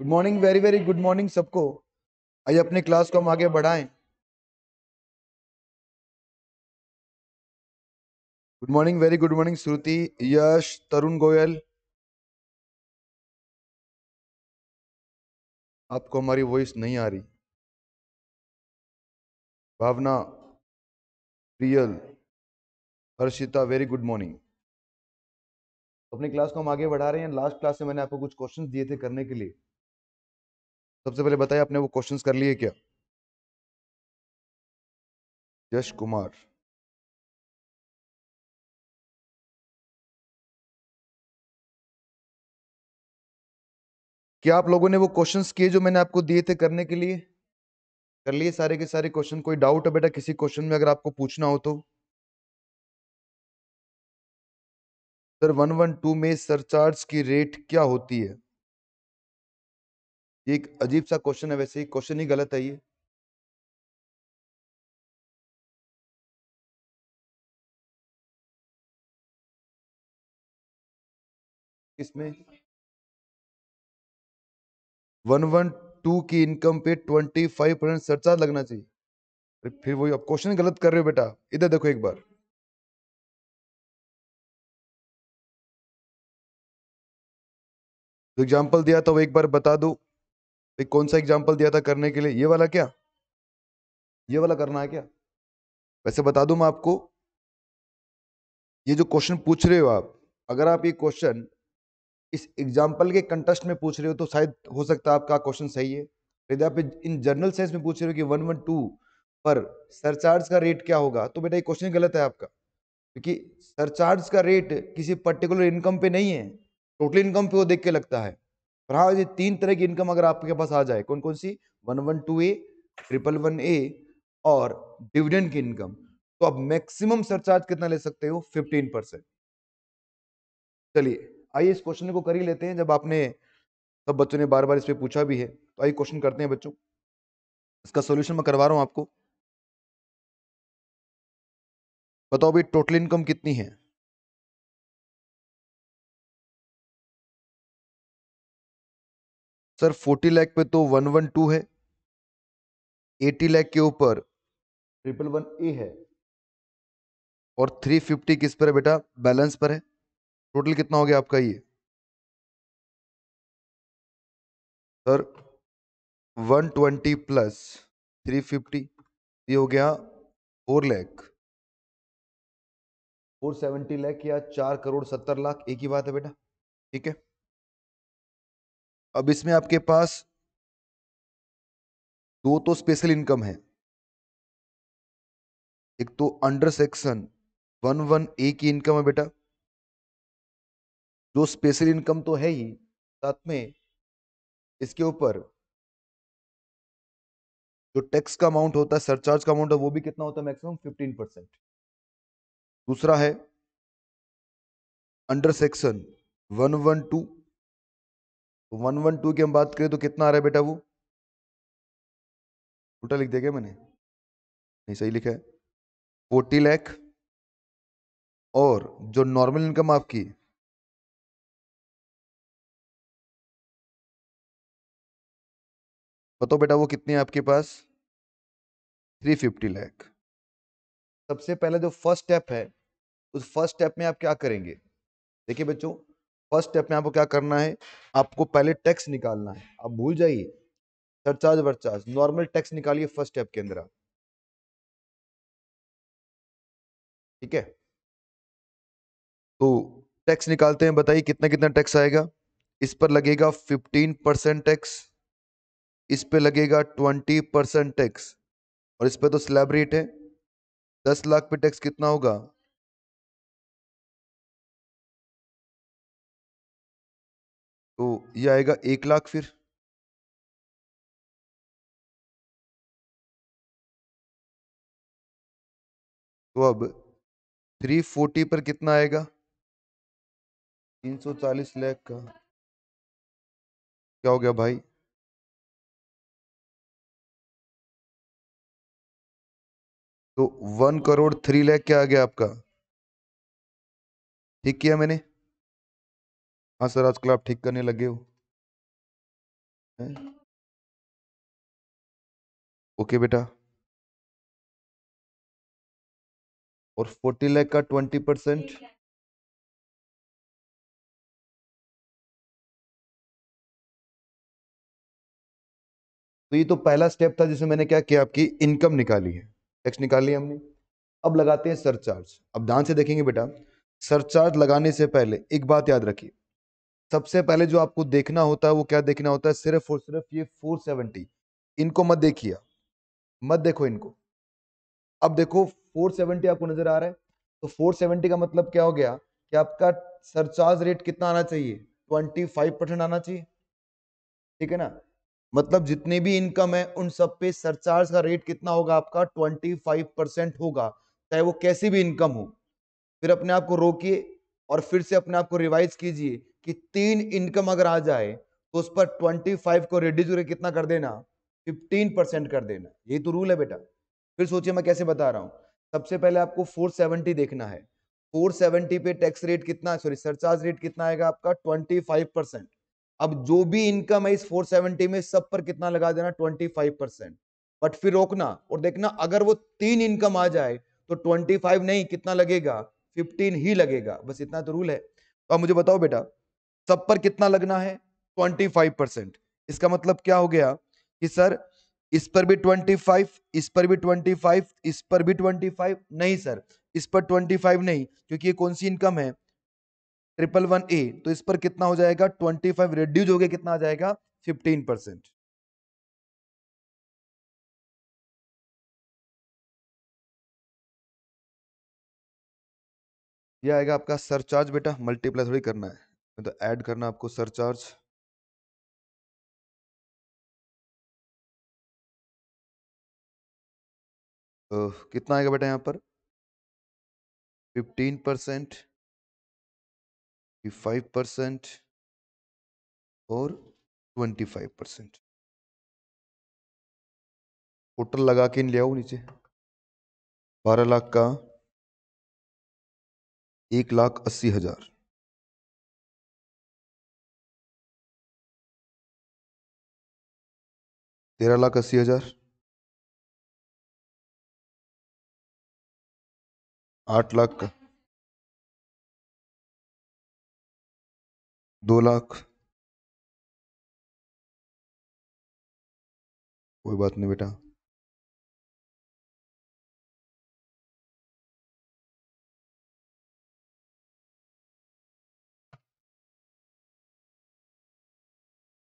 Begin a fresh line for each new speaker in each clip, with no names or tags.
Good morning very very good morning सबको आइए अपने क्लास को हम आगे बढ़ाएं good morning very good morning Shruti Yash Tarun Goyal आपको हमारी वॉइस नहीं आ रही Bhavna Priyal Harshita very good morning अपनी
क्लास को हम आगे बढ़ा रहे हैं लास्ट क्लास में मैंने आपको कुछ क्वेश्चंस दिए थे करने के लिए सबसे पहले
बताइए आपने वो क्वेश्चंस कर लिए क्या यश कुमार क्या आप लोगों ने वो क्वेश्चंस किए जो मैंने आपको
दिए थे करने के लिए कर लिए सारे के सारे क्वेश्चन कोई डाउट है बेटा किसी क्वेश्चन में अगर आपको पूछना हो तो सर वन वन टू में सरचार्ज की रेट क्या होती है ये एक अजीब सा
क्वेश्चन है वैसे ही क्वेश्चन ही गलत है ये इसमें वन वन टू
की इनकम पे ट्वेंटी फाइव परसेंट सरचार्ज लगना चाहिए अरे फिर वही आप क्वेश्चन गलत कर रहे हो बेटा
इधर देखो एक बार तो एग्जाम्पल दिया था वो एक बार बता दो एक तो कौन सा
एग्जाम्पल दिया था करने के लिए ये वाला क्या ये वाला करना है क्या वैसे बता दू मैं आपको ये जो क्वेश्चन पूछ रहे हो आप अगर आप ये क्वेश्चन इस एग्जाम्पल के कंटेस्ट में पूछ रहे हो तो शायद हो सकता है आपका क्वेश्चन सही है यदि आप इन जनरल साइंस में पूछ रहे हो कि वन वन टू पर सरचार्ज का रेट क्या होगा तो बेटा ये क्वेश्चन गलत है आपका क्योंकि सरचार्ज का रेट किसी पर्टिकुलर इनकम पे नहीं है टोटल इनकम पे वो देख के लगता है રાહજી ત્રણ തര કે ઇન્કમ અગર આપકે પાસ આ જાય કન કનસી 112a 111a ઓર ડિવિડન્ડ કે ઇન્કમ તો અબ મેક્સિમમ સરચાર્જ કેટના લે સકતે હો 15% ચાલીએ આયેસ ક્વેશ્ચન ને કો કરી લેતે હે જબ આપને સબ बच्चो ને बार बार ઇસપે પૂછા ભી હે તો આયે ક્વેશ્ચન
કરતે હે बच्चो اسકા સોલ્યુશન મેં કરવા રહા હું આપકો બતાવો ભી ટોટલ ઇન્કમ કેટલી હે सर फोर्टी लैख पे तो वन वन टू है एटी लैख के ऊपर ट्रिपल वन ए है और थ्री फिफ्टी किस पर है बेटा बैलेंस पर है टोटल कितना हो गया आपका ये sir
one twenty plus three fifty ये हो गया four lakh four seventy lakh या चार करोड़ सत्तर लाख एक ही बात है बेटा
ठीक है अब इसमें आपके पास दो तो स्पेशल इनकम है एक तो under section one one A की इनकम है बेटा
जो स्पेशल इनकम तो है ही साथ में इसके ऊपर जो टैक्स का अमाउंट होता है सरचार्ज का अमाउंट है वो भी कितना होता है मैक्सिमम फिफ्टीन परसेंट दूसरा है under section one one two तो वन वन टू की हम बात करें तो कितना आ रहा है बेटा वो
उल्टा लिख देगा मैंने नहीं सही लिखा है फोर्टी लैख और जो नॉर्मल इनकम आपकी बताओ बेटा वो कितनी है आपके पास थ्री फिफ्टी लैख
सबसे पहले जो फर्स्ट स्टेप है उस फर्स्ट स्टेप में आप क्या करेंगे देखिए बच्चों फर्स्ट स्टेप में आपको क्या करना है आपको पहले टैक्स निकालना है आप भूल जाइए सरचार्ज वर्चार्ज नॉर्मल टैक्स निकालिए फर्स्ट स्टेप के अंदर आप ठीक है तो टैक्स निकालते हैं बताइए कितना कितना टैक्स आएगा इस पर लगेगा फिफ्टीन परसेंट टैक्स इस पे लगेगा ट्वेंटी परसेंट टैक्स और इस पे तो स्लैब रेट है दस
लाख पे टैक्स कितना होगा तो ये आएगा एक लाख फिर तो अब 340 पर कितना आएगा 340 लाख का क्या हो गया भाई तो वन करोड़ थ्री लाख क्या आ गया आपका ठीक किया मैंने हाँ सर आजकल आप ठीक करने लगे हो ओके बेटा और फोर्टी लैख का ट्वेंटी परसेंट तो ये तो पहला स्टेप था जिसमें मैंने क्या किया आपकी इनकम निकाली है टैक्स निकाली हमने
अब लगाते हैं सरचार्ज अब ध्यान से देखेंगे बेटा सरचार्ज लगाने से पहले एक बात याद रखिए सबसे पहले जो आपको देखना होता है वो क्या देखना होता है सिर्फ और सिर्फ ये 470 इनको मत देखिए मत देखो इनको अब देखो 470 आपको नजर आ रहा है तो 470 का मतलब क्या हो गया कि आपका सरचार्ज रेट कितना आना चाहिए 25 परसेंट आना चाहिए ठीक है ना मतलब जितनी भी इनकम है उन सब पे सरचार्ज का रेट कितना होगा आपका 25 परसेंट होगा चाहे वो कैसी भी इनकम हो फिर अपने आप को रोकिए और फिर से अपने आप को रिवाइज कीजिए कि तीन इनकम अगर आ जाए तो उस पर 25 को रेड्यूस करके कितना कर देना 15 परसेंट कर देना यही तो रूल है बेटा फिर सोचिए मैं कैसे बता रहा हूँ सबसे पहले आपको 470 देखना है 470 पे टैक्स रेट कितना सॉरी सरचार्ज रेट कितना आएगा आपका 25 परसेंट अब जो भी इनकम है इस 470 में सब पर कितना लगा देना 25 परसेंट बट फिर रोकना और देखना अगर वो तीन इनकम आ जाए तो 25 नहीं कितना लगेगा 15 ही लगेगा बस इतना तो रूल है तो आप मुझे बताओ बेटा सब पर कितना लगना है ट्वेंटी फाइव परसेंट इसका मतलब क्या हो गया कि सर इस पर भी ट्वेंटी फाइव इस पर भी ट्वेंटी फाइव इस पर भी ट्वेंटी फाइव नहीं सर इस पर ट्वेंटी फाइव नहीं क्योंकि ये कौन सी इनकम है ट्रिपल वन ए तो
इस पर कितना हो जाएगा ट्वेंटी फाइव रिड्यूज हो गया कितना आ जाएगा फिफ्टीन परसेंट यह आएगा आपका सरचार्ज बेटा मल्टीप्लाई थोड़ी करना है तो ऐड करना आपको सरचार्ज तो कितना आएगा बेटा यहाँ पर फिफ्टीन परसेंट फाइव परसेंट और ट्वेंटी फाइव परसेंट टोटल लगा के ले आओ नीचे बारह लाख का एक लाख अस्सी हजार तेरह लाख अस्सी हज़ार आठ लाख का दो लाख कोई बात नहीं बेटा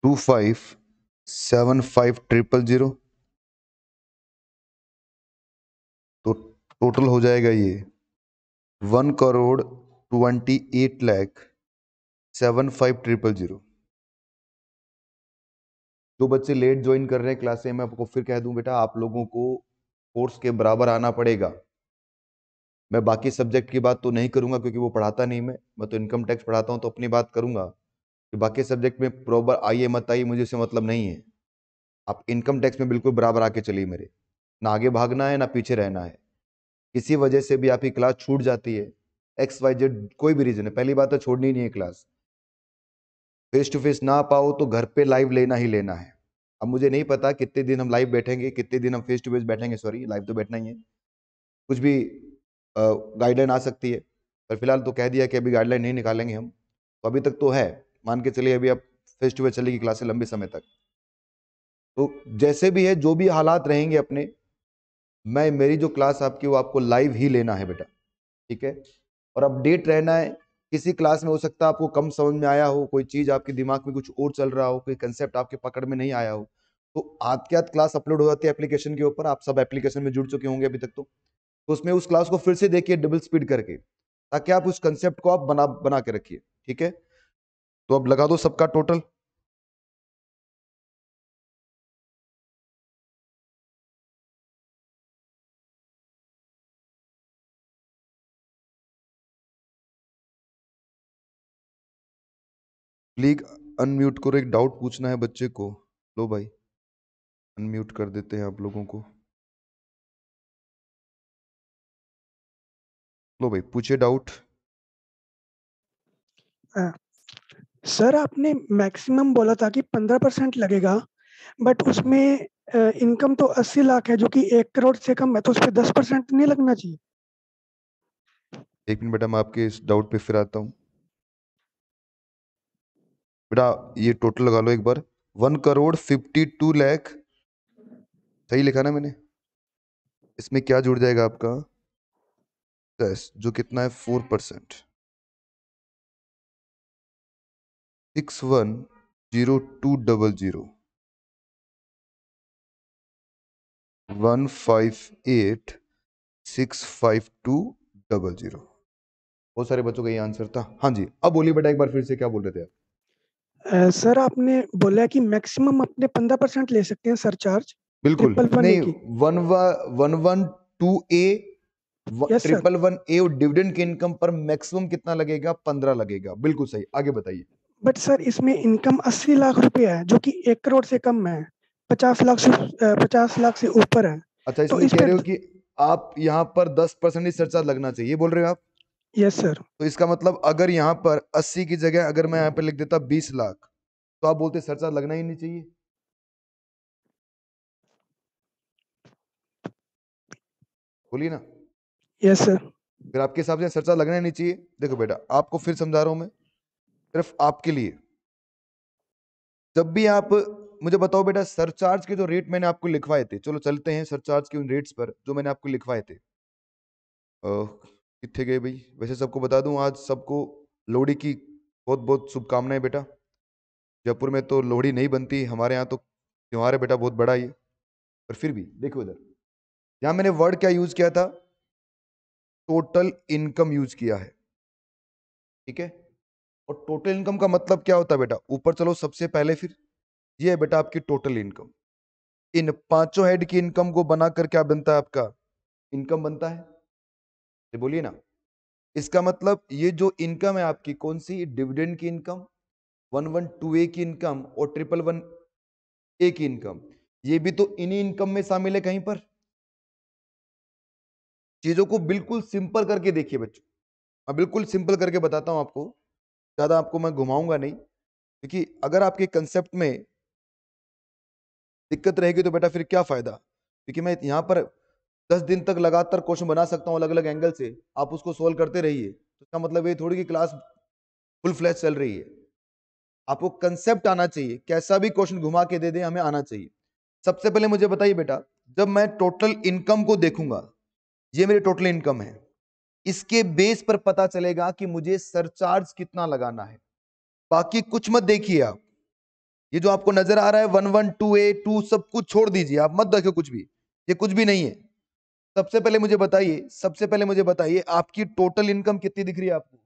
two five seven five triple zero तो टोटल हो जाएगा
ये one crore twenty eight lakh seven five triple zero जो बच्चे लेट ज्वाइन कर रहे हैं क्लासे मैं आपको फिर कह दूं बेटा आप लोगों को कोर्स के बराबर आना पड़ेगा मैं बाकी सब्जेक्ट की बात तो नहीं करूंगा क्योंकि वो पढ़ाता नहीं मैं मैं तो इनकम टैक्स पढ़ाता हूँ तो अपनी बात करूंगा कि बाकी सब्जेक्ट में प्रॉपर आइए मत आइए मुझे उससे मतलब नहीं है आप इनकम टैक्स में बिल्कुल बराबर आके चलिए मेरे ना आगे भागना है ना पीछे रहना है किसी वजह से भी आपकी क्लास छूट जाती है एक्स वाई जेड कोई भी रीजन है पहली बात तो छोड़नी नहीं है क्लास फेस टू फेस ना पाओ तो घर पे लाइव लेना ही लेना है अब मुझे नहीं पता कितने दिन हम लाइव बैठेंगे कितने दिन हम फेस टू फेस बैठेंगे सॉरी लाइव तो बैठना ही है कुछ भी गाइडलाइन आ सकती है पर फिलहाल तो कह दिया कि अभी गाइडलाइन नहीं निकालेंगे हम तो अभी तक तो है मान के चलिए अभी आप फेस टू फेस चलेगी क्लासे लंबे समय तक तो जैसे भी है जो भी हालात रहेंगे अपने मैं मेरी जो क्लास आपकी वो आपको लाइव ही लेना है बेटा ठीक है और अपडेट रहना है किसी क्लास में हो सकता है आपको कम समझ में आया हो कोई चीज़ आपके दिमाग में कुछ और चल रहा हो कोई कंसेप्ट आपके पकड़ में नहीं आया हो तो आद के आध क्लास अपलोड हो जाती है एप्लीकेशन के ऊपर आप सब एप्लीकेशन में जुड़ चुके होंगे अभी तक तो, तो उसमें उस क्लास को फिर से देखिए डबल स्पीड करके ताकि आप उस कंसेप्ट को आप बना बना के रखिए ठीक है
तो अब लगा दो सबका टोटल प्लीज अनम्यूट करो एक डाउट पूछना है बच्चे को लो भाई अनम्यूट कर देते हैं आप लोगों को लो भाई पूछे डाउट
सर आपने मैक्सिमम बोला था कि पंद्रह परसेंट लगेगा बट उसमें इनकम तो अस्सी लाख है जो कि एक करोड़ से कम है तो उस पर दस परसेंट नहीं लगना चाहिए
एक मिनट मैं आपके इस डाउट पे फिर आता हूँ बेटा ये टोटल लगा लो एक बार one crore fifty two lakh सही लिखा ना मैंने इसमें क्या जुड़ जाएगा आपका
दस जो कितना है four percent six one zero two double zero one five eight six five
two double zero बहुत सारे बच्चों का ये आंसर था हाँ जी अब बोलिए बेटा एक बार फिर से क्या बोल
रहे थे आप सर आपने बोला कि मैक्सिमम अपने पंद्रह परसेंट ले सकते हैं सर चार्ज बिल्कुल नहीं one one two A
triple one A dividend के इनकम पर मैक्सिमम कितना लगेगा पंद्रह लगेगा बिल्कुल सही आगे बताइए
बट सर इसमें इनकम अस्सी लाख रुपए है जो कि एक करोड़ से कम है पचास लाख से पचास लाख से ऊपर है
अच्छा तो इसमें तो कह रहे हो कि आप यहाँ पर दस परसेंट सरचार्ज लगना चाहिए बोल रहे हो आप यस सर तो इसका मतलब अगर यहाँ पर 80 की जगह अगर मैं यहाँ पर लिख देता 20 लाख तो आप बोलते सर चार्ज लगना ही नहीं चाहिए बोलिए ना यस सर फिर आपके हिसाब से सरचा लगना ही नहीं चाहिए देखो बेटा आपको फिर समझा रहा हूं मैं सिर्फ आपके लिए जब भी आप मुझे बताओ बेटा सरचार्ज के जो रेट मैंने आपको लिखवाए थे चलो चलते हैं सरचार्ज के उन रेट्स पर जो मैंने आपको लिखवाए थे कितने गए भाई वैसे सबको बता दूं आज सबको लोहड़ी की बहुत बहुत शुभकामनाएं बेटा जयपुर में तो लोहड़ी नहीं बनती हमारे यहाँ तो त्यौहार है बेटा बहुत बड़ा ये पर फिर भी देखो इधर यहाँ मैंने वर्ड क्या यूज़ किया था टोटल इनकम यूज किया है ठीक है और टोटल इनकम का मतलब क्या होता है बेटा ऊपर चलो सबसे पहले फिर ये है बेटा आपकी टोटल इनकम इन पांचों हेड की इनकम को बनाकर क्या बनता है आपका इनकम बनता है बोलिए ना इसका मतलब ये जो इनकम है आपकी कौन सी डिविडेंड की income one one two A की इनकम और ट्रिपल वन ए की इनकम ये भी तो इन्हीं इनकम में शामिल है कहीं पर चीजों को बिल्कुल सिंपल करके देखिए बच्चों मैं बिल्कुल सिंपल करके बताता हूं आपको ज्यादा आपको मैं घुमाऊंगा नहीं क्योंकि अगर आपके कंसेप्ट में दिक्कत रहेगी तो बेटा फिर क्या फायदा क्योंकि मैं यहाँ पर दस दिन तक लगातार क्वेश्चन बना सकता हूँ अलग अलग एंगल से आप उसको सोल्व करते रहिए तो इसका मतलब ये थोड़ी की क्लास फुल फ्लैश चल रही है आपको कंसेप्ट आना चाहिए कैसा भी क्वेश्चन घुमा के दे दे हमें आना चाहिए सबसे पहले मुझे बताइए बेटा जब मैं टोटल इनकम को देखूंगा ये मेरी टोटल इनकम है इसके बेस पर पता चलेगा कि मुझे सरचार्ज कितना लगाना है बाकी कुछ मत देखिए आप ये जो आपको नजर आ रहा है one one two A two सब कुछ छोड़ दीजिए आप मत देखो कुछ भी ये कुछ भी नहीं है सबसे पहले मुझे बताइए सबसे पहले मुझे बताइए आपकी टोटल इनकम कितनी दिख रही है आपको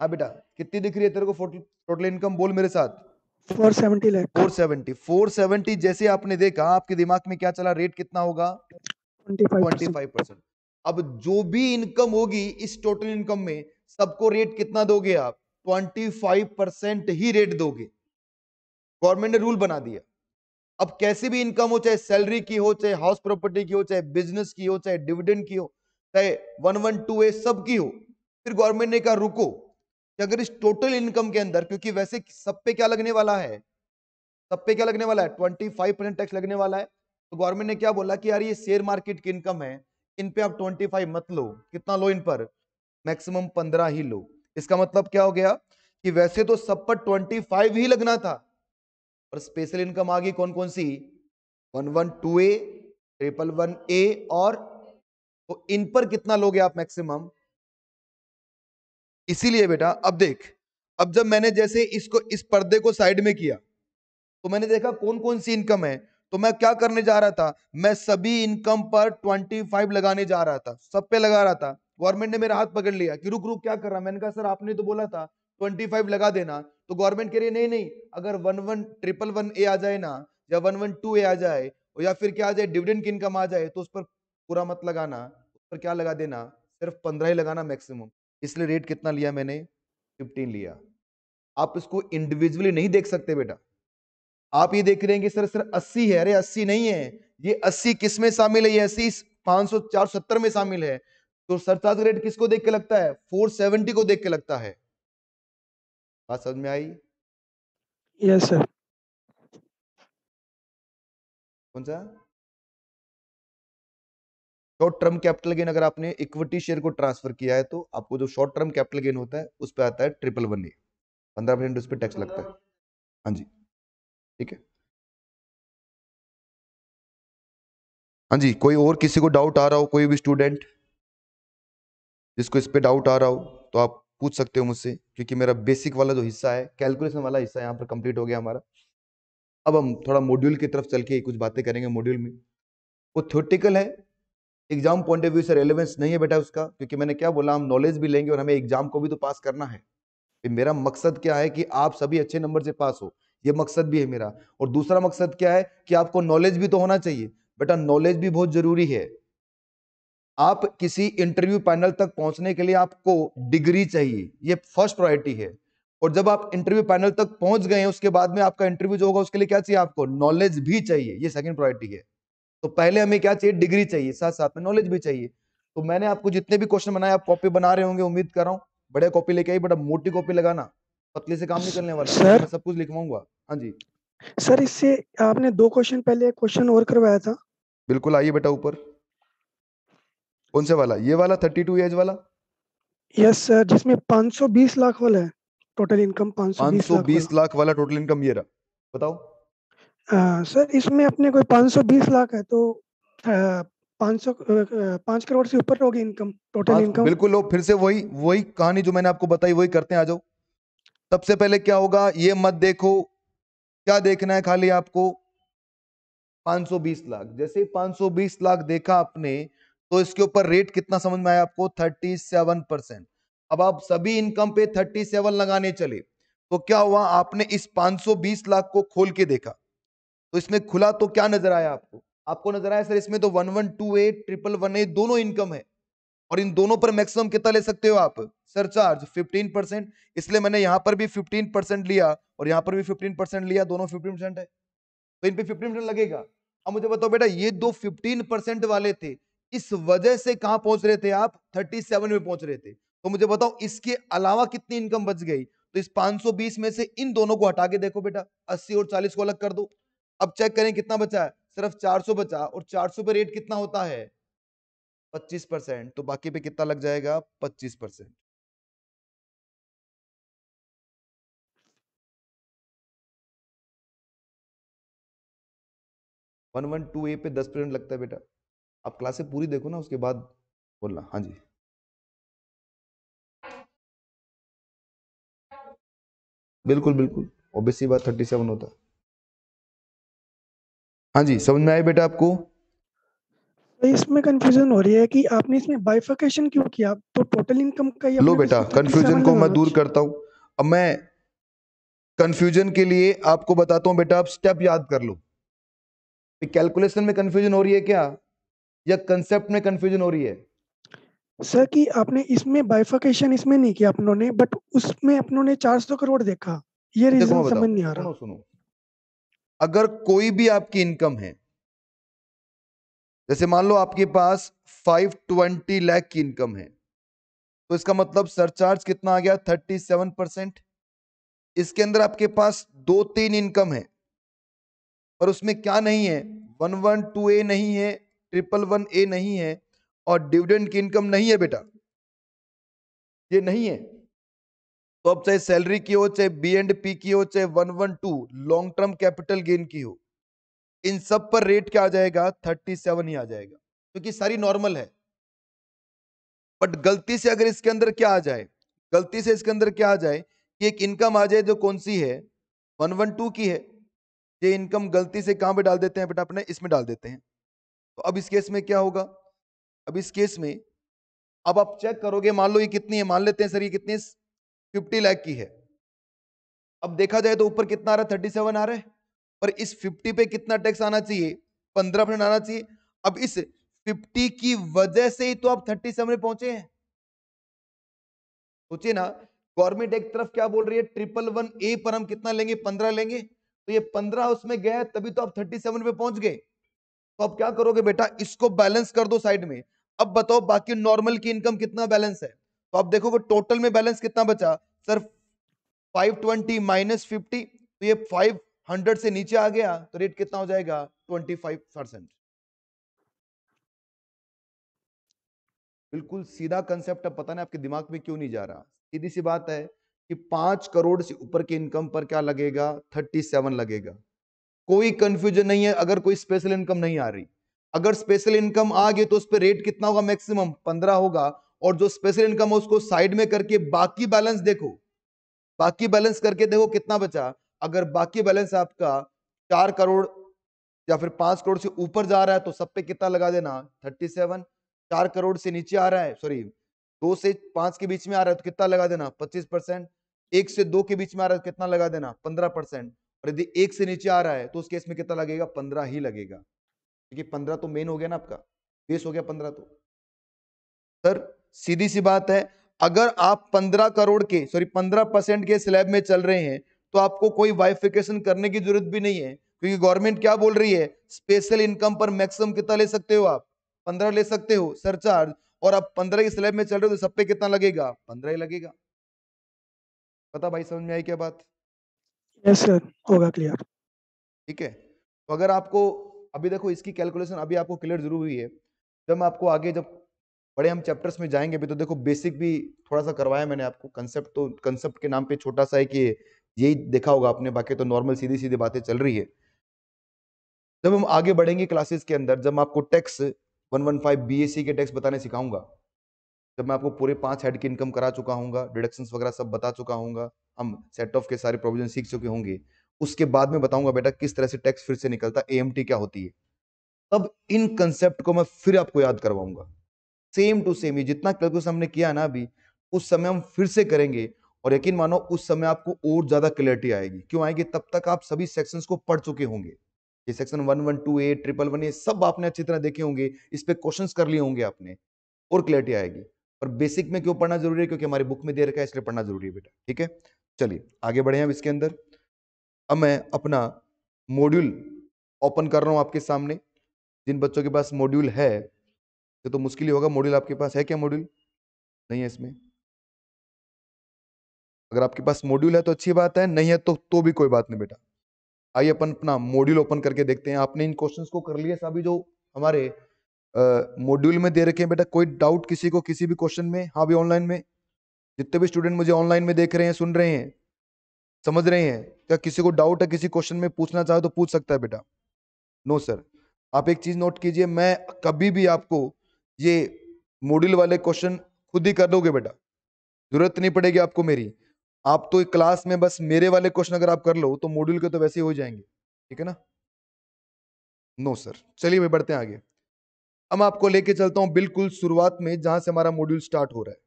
हाँ बेटा कितनी दिख रही है तेरे को टोटल इनकम बोल मेरे साथ 470 470 470 जैसे आपने देखा आपके दिमाग में क्या चला रेट कितना होगा 25 25% अब जो भी इनकम होगी इस टोटल इनकम में सबको रेट कितना दोगे आप 25 परसेंट ही रेट दोगे गवर्नमेंट ने रूल बना दिया अब कैसी भी इनकम हो चाहे सैलरी की हो चाहे हाउस प्रॉपर्टी की हो चाहे बिजनेस की हो चाहे डिविडेंड की हो चाहे वन वन टू ए सब की हो फिर गवर्नमेंट ने कहा रुको कि अगर इस टोटल इनकम के अंदर क्योंकि वैसे सब पे क्या लगने वाला है सब पे क्या लगने वाला है ट्वेंटी फाइव परसेंट टैक्स लगने वाला है तो गवर्नमेंट ने क्या बोला कि यार ये शेयर मार्केट की इनकम है इन पे आप ट्वेंटी फाइव मत लो कितना लो इन पर मैक्सिमम पंद्रह ही लो इसका मतलब क्या हो गया कि वैसे तो सब पर ट्वेंटी फाइव ही लगना था और स्पेशल इनकम आ गई कौन कौन सी one one two A triple one A और तो इन पर कितना लोगे आप मैक्सिमम इसीलिए बेटा अब देख अब जब मैंने जैसे इसको इस पर्दे को साइड में किया तो मैंने देखा कौन कौन सी इनकम है तो मैं क्या करने जा रहा था मैं सभी इनकम पर 25 लगाने जा रहा था सब पे लगा रहा था गवर्नमेंट ने मेरा हाथ पकड़ लिया कि रुक रुक क्या कर रहा मैंने कहा सर आपने तो बोला था 25 लगा देना तो गवर्नमेंट कह रही है नहीं नहीं अगर one one triple one A आ जाए ना या वन वन टू ए आ जाए या फिर क्या आ जाए डिविडेंड की इनकम आ जाए तो उस पर पूरा मत लगाना उस पर क्या लगा देना सिर्फ पंद्रह ही लगाना मैक्सिमम इसलिए रेट कितना लिया मैंने फिफ्टीन लिया आप इसको इंडिविजुअली नहीं देख सकते बेटा आप ये देख रहे हैं कि सर सर अस्सी है अरे अस्सी नहीं है ये अस्सी किस में शामिल है ये अस्सी पांच सौ चार सत्तर में शामिल है तो सरचार्ज रेट किसको देख के लगता है फोर को देख के लगता है बात समझ
में आई यस सर कौन सा शॉर्ट टर्म कैपिटल गेन अगर आपने इक्विटी
शेयर को ट्रांसफर किया है तो आपको जो शॉर्ट टर्म कैपिटल गेन होता है उस पर आता है ट्रिपल वन ए पंद्रह
परसेंट उस पर टैक्स लगता है हाँ जी ठीक है हाँ जी कोई और किसी को डाउट आ रहा हो कोई भी स्टूडेंट
जिसको इस पे डाउट आ रहा हो तो आप पूछ सकते हो मुझसे क्योंकि मेरा बेसिक वाला जो हिस्सा है कैलकुलेशन वाला हिस्सा यहाँ पर कंप्लीट हो गया हमारा अब हम थोड़ा मॉड्यूल की तरफ चल के कुछ बातें करेंगे मॉड्यूल में वो थ्योरेटिकल है एग्जाम पॉइंट ऑफ व्यू से रेलिवेंस नहीं है बेटा उसका क्योंकि मैंने क्या बोला हम नॉलेज भी लेंगे और हमें एग्जाम को भी तो पास करना है मेरा मकसद क्या है कि आप सभी अच्छे नंबर से पास हो ये मकसद भी है मेरा और दूसरा मकसद क्या है कि आपको नॉलेज भी तो होना चाहिए बेटा नॉलेज भी बहुत जरूरी है आप किसी इंटरव्यू पैनल तक पहुंचने के लिए आपको डिग्री चाहिए ये फर्स्ट प्रायोरिटी है और जब आप इंटरव्यू पैनल तक पहुंच गए उसके बाद में आपका इंटरव्यू जो होगा उसके लिए क्या चाहिए आपको नॉलेज भी चाहिए ये सेकंड प्रायोरिटी है तो पहले हमें क्या चाहिए डिग्री चाहिए साथ साथ में नॉलेज भी चाहिए तो मैंने आपको जितने भी क्वेश्चन बनाए आप कॉपी बना रहे होंगे उम्मीद कर रहा हूँ बढ़िया कॉपी लेके आई बड़ा मोटी कॉपी लगाना पतली से काम नहीं करने वाला मैं सब कुछ लिखवाऊंगा हाँ जी
सर इससे आपने दो क्वेश्चन पहले क्वेश्चन और करवाया था
बिल्कुल आइए बेटा ऊपर कौन से वाला ये वाला थर्टी
टू एज वाला यस सर जिसमें 520 लाख वाला है टोटल इनकम 520 लाख, वाला।
लाख वाला टोटल इनकम ये रहा
बताओ सर इसमें अपने कोई 520 लाख है तो पाँच सौ पांच करोड़ से ऊपर होगी इनकम टोटल इनकम बिल्कुल
लो फिर से वही वही कहानी जो मैंने आपको बताई वही करते हैं आ जाओ सबसे पहले क्या होगा ये मत देखो क्या देखना है खाली आपको 520 लाख जैसे 520 लाख देखा आपने तो इसके ऊपर रेट कितना समझ में आया आपको 37 परसेंट अब आप सभी इनकम पे 37 लगाने चले तो क्या हुआ आपने इस 520 लाख को खोल के देखा तो इसमें खुला तो क्या नजर आया आपको आपको नजर आया सर इसमें तो one one two eight triple one eight दोनों इनकम है और इन दोनों पर मैक्सिमम कितना ले सकते हो आप सरचार्ज 15 परसेंट इसलिए मैंने यहां पर भी 15 परसेंट लिया और यहां पर भी 15 परसेंट लिया दोनों 15 परसेंट है तो इन पे 15 परसेंट लगेगा अब मुझे बताओ बेटा ये दो 15 परसेंट वाले थे इस वजह से कहां पहुंच रहे थे आप 37 में पहुंच रहे थे तो मुझे बताओ इसके अलावा कितनी इनकम बच गई तो इस 520 में से इन दोनों को हटा के देखो बेटा 80 और 40 को अलग कर दो अब चेक करें कितना बचा है सिर्फ 400 बचा और 400 पे रेट कितना होता है 25 परसेंट तो बाकी पे कितना
लग जाएगा 25 percent
one one two A पे दस परसेंट लगता है बेटा आप क्लासे पूरी देखो ना उसके बाद
बोलना हाँ जी बिल्कुल बिल्कुल ओबीसी बात थर्टी सेवन होता है हाँ जी समझ
में आए बेटा आपको तो इसमें कंफ्यूजन हो रही है कि आपने इसमें बाइफिकेशन क्यों किया तो टोटल इनकम का लो बेटा कंफ्यूजन को मैं दूर करता हूं अब मैं
कंफ्यूजन के लिए आपको बताता हूं बेटा आप स्टेप याद कर लो कैलकुलेशन में कंफ्यूजन हो रही है क्या या कंसेप्ट में कंफ्यूजन हो रही है
सर कि आपने इसमें बाइफिकेशन इसमें नहीं किया अपनों ने बट उसमें अपनों ने 400 करोड़ देखा ये रीजन समझ नहीं आ
रहा सुनो अगर कोई भी आपकी इनकम है जैसे मान लो आपके पास 520 लाख की इनकम है तो इसका मतलब सरचार्ज कितना आ गया 37 परसेंट इसके अंदर आपके पास दो तीन इनकम है पर उसमें क्या नहीं है वन वन टू ए नहीं है ट्रिपल वन ए नहीं है और डिविडेंड की इनकम नहीं है बेटा ये नहीं है तो अब चाहे सैलरी की हो चाहे बी एंड पी की हो चाहे one one two long term capital gain की हो इन सब पर रेट क्या आ जाएगा थर्टी सेवन ही आ जाएगा क्योंकि सारी नॉर्मल है बट गलती से अगर इसके अंदर क्या आ जाए गलती से इसके अंदर क्या आ जाए कि एक इनकम आ जाए जो कौन सी है वन वन टू की है ये इनकम गलती से कहां पे डाल देते हैं बेटा अपने इसमें डाल देते हैं तो अब इस केस में क्या होगा अब इस केस में अब आप चेक करोगे मान लो ये कितनी है मान लेते हैं सर ये कितनी फिफ्टी लैख की है अब देखा जाए तो ऊपर कितना आ रहा है थर्टी सेवन आ रहा है पर इस फिफ्टी पे कितना टैक्स आना चाहिए पंद्रह परसेंट आना चाहिए अब इस फिफ्टी की वजह से ही तो आप थर्टी सेवन में पहुंचे हैं सोचिए ना गवर्नमेंट एक तरफ क्या बोल रही है ट्रिपल वन ए पर हम कितना लेंगे पंद्रह लेंगे तो ये पंद्रह उसमें गया तभी तो आप थर्टी सेवन पे पहुंच गए तो अब क्या करोगे बेटा इसको बैलेंस कर दो साइड में अब बताओ बाकी नॉर्मल की इनकम कितना बैलेंस है तो आप देखोगे टोटल में बैलेंस कितना बचा सर 520 ट्वेंटी माइनस फिफ्टी तो ये 500 से नीचे आ गया तो रेट कितना हो जाएगा 25 परसेंट बिल्कुल सीधा कंसेप्ट अब पता नहीं आपके दिमाग में क्यों नहीं जा रहा सीधी सी बात है कि पांच करोड़ से ऊपर की इनकम पर क्या लगेगा थर्टी सेवन लगेगा कोई कंफ्यूजन नहीं है अगर कोई स्पेशल इनकम नहीं आ रही अगर स्पेशल इनकम आ गई तो उस पर रेट कितना होगा मैक्सिमम पंद्रह होगा और जो स्पेशल इनकम है उसको साइड में करके बाकी बैलेंस देखो बाकी बैलेंस करके देखो कितना बचा अगर बाकी बैलेंस आपका चार करोड़ या फिर पांच करोड़ से ऊपर जा रहा है तो सब पे कितना लगा देना थर्टी सेवन चार करोड़ से नीचे आ रहा है सॉरी दो से पांच के बीच में आ रहा है तो कितना लगा देना पच्चीस परसेंट एक से दो के बीच में आ रहा है तो कितना लगा देना पंद्रह परसेंट और यदि एक से नीचे आ रहा है तो उस केस में कितना लगेगा पंद्रह ही लगेगा क्योंकि पंद्रह तो मेन हो गया ना आपका बेस हो गया पंद्रह तो सर सीधी सी बात है अगर आप पंद्रह करोड़ के सॉरी पंद्रह परसेंट के स्लैब में चल रहे हैं तो आपको कोई वाइफिकेशन करने की जरूरत भी नहीं है क्योंकि गवर्नमेंट क्या बोल रही है स्पेशल इनकम पर मैक्सिमम कितना ले सकते हो आप पंद्रह ले सकते हो सरचार्ज और आप पंद्रह के स्लैब में चल रहे हो तो सब पे कितना लगेगा पंद्रह ही लगेगा पता भाई समझ में आई क्या बात
यस सर होगा क्लियर
ठीक है तो अगर आपको अभी देखो इसकी कैलकुलेशन अभी आपको क्लियर जरूर हुई है जब आपको आगे जब बड़े हम चैप्टर्स में जाएंगे भी तो देखो बेसिक भी थोड़ा सा करवाया मैंने आपको कंसेप्ट तो कंसेप्ट के नाम पे छोटा सा है कि यही देखा होगा आपने बाकी तो नॉर्मल सीधी सीधी बातें चल रही है जब हम आगे बढ़ेंगे क्लासेस के अंदर जब आपको टैक्स 115 बीएससी के टैक्स बताने सिखाऊंगा तब मैं आपको पूरे पांच हेड की इनकम करा चुका हूँ डिडक्शन वगैरह सब बता चुका हूँ हम सेट ऑफ के सारे प्रोविजन सीख चुके होंगे उसके बाद में बताऊंगा बेटा किस तरह से टैक्स फिर से निकलता ए क्या होती है तब इन कंसेप्ट को मैं फिर आपको याद करवाऊंगा सेम टू सेम ये जितना कैलकुलेशन हमने किया ना अभी उस समय हम फिर से करेंगे और यकीन मानो उस समय आपको और ज्यादा क्लियरिटी आएगी क्यों आएगी तब तक आप सभी सेक्शंस को पढ़ चुके होंगे ये section one one two A triple one ये सब आपने अच्छी तरह देखे होंगे इस पर क्वेश्चन कर लिए होंगे आपने और क्लियरिटी आएगी और बेसिक में क्यों पढ़ना जरूरी है क्योंकि हमारी बुक में दे रखा है इसलिए पढ़ना जरूरी है बेटा ठीक है चलिए आगे बढ़े हैं इसके अंदर अब मैं अपना मॉड्यूल ओपन कर रहा हूँ आपके सामने जिन बच्चों के पास मॉड्यूल है तो, तो मुश्किल ही होगा मॉड्यूल आपके पास है क्या मॉड्यूल नहीं है इसमें अगर आपके पास मॉड्यूल है तो अच्छी बात है नहीं है तो तो भी कोई बात नहीं बेटा आइए अपन अपना मॉड्यूल ओपन करके देखते हैं आपने इन क्वेश्चंस को कर लिया सभी जो हमारे मॉड्यूल में दे रखे हैं बेटा कोई डाउट किसी को किसी भी क्वेश्चन में हाँ भी ऑनलाइन में जितने भी स्टूडेंट मुझे ऑनलाइन में देख रहे हैं सुन रहे हैं समझ रहे हैं क्या किसी को डाउट है किसी क्वेश्चन में पूछना चाहे तो पूछ सकता है बेटा नो सर आप एक चीज नोट कीजिए मैं कभी भी आपको ये मॉड्यूल वाले क्वेश्चन खुद ही कर दोगे बेटा जरूरत नहीं पड़ेगी आपको मेरी आप तो क्लास में बस मेरे वाले क्वेश्चन अगर आप कर लो तो मॉड्यूल के तो वैसे ही हो जाएंगे ठीक है ना नो सर चलिए भाई बढ़ते हैं आगे अब मैं आपको लेके चलता हूं बिल्कुल शुरुआत में जहां से हमारा मॉड्यूल स्टार्ट हो रहा है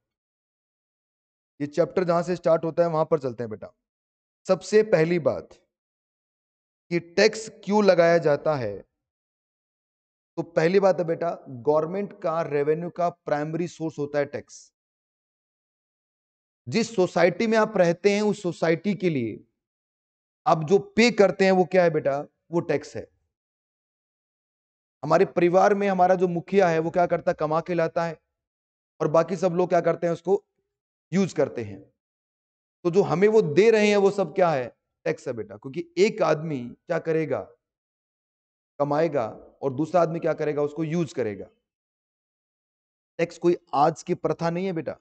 ये चैप्टर जहां से स्टार्ट होता है वहां पर चलते हैं बेटा सबसे पहली बात कि टैक्स क्यों लगाया जाता है तो पहली बात है बेटा गवर्नमेंट का रेवेन्यू का प्राइमरी सोर्स होता है टैक्स जिस सोसाइटी में आप रहते हैं उस सोसाइटी के लिए आप जो पे करते हैं वो क्या है बेटा वो टैक्स है हमारे परिवार में हमारा जो मुखिया है वो क्या करता है कमा के लाता है और बाकी सब लोग क्या करते हैं उसको यूज करते हैं तो जो हमें वो दे रहे हैं वो सब क्या है टैक्स है बेटा क्योंकि एक आदमी क्या करेगा कमाएगा और दूसरा आदमी क्या करेगा उसको यूज करेगा टैक्स कोई आज की प्रथा नहीं है बेटा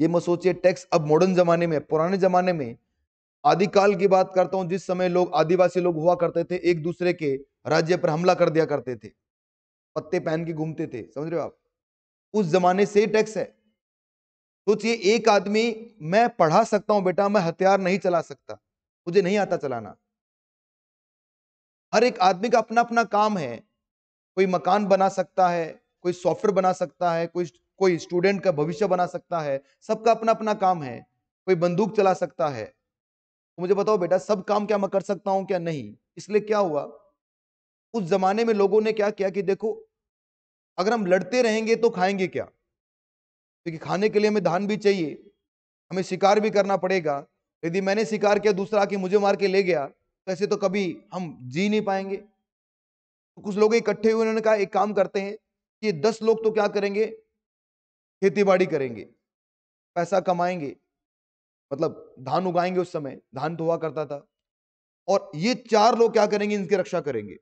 ये मैं सोचिए टैक्स अब मॉडर्न जमाने में पुराने जमाने में आदिकाल की बात करता हूं जिस समय लोग आदिवासी लोग हुआ करते थे एक दूसरे के राज्य पर हमला कर दिया करते थे पत्ते पहन के घूमते थे समझ रहे हो आप उस जमाने से टैक्स है सोचिए तो एक आदमी मैं पढ़ा सकता हूं बेटा मैं हथियार नहीं चला सकता मुझे नहीं आता चलाना हर एक आदमी का अपना अपना काम है कोई मकान बना सकता है कोई सॉफ्टवेयर बना सकता है कोई कोई स्टूडेंट का भविष्य बना सकता है सबका अपना अपना काम है कोई बंदूक चला सकता है तो मुझे बताओ बेटा सब काम क्या मैं कर सकता हूं क्या नहीं इसलिए क्या हुआ उस जमाने में लोगों ने क्या किया कि देखो अगर हम लड़ते रहेंगे तो खाएंगे क्या क्योंकि खाने के लिए हमें धान भी चाहिए हमें शिकार भी करना पड़ेगा यदि मैंने शिकार किया दूसरा आके मुझे मार के ले गया तो ऐसे तो कभी हम जी नहीं पाएंगे तो कुछ लोग इकट्ठे हुए उन्होंने कहा एक काम करते हैं कि दस लोग तो क्या करेंगे खेती बाड़ी करेंगे पैसा कमाएंगे मतलब धान उगाएंगे उस समय धान तो हुआ करता था और ये चार लोग क्या करेंगे इनकी रक्षा करेंगे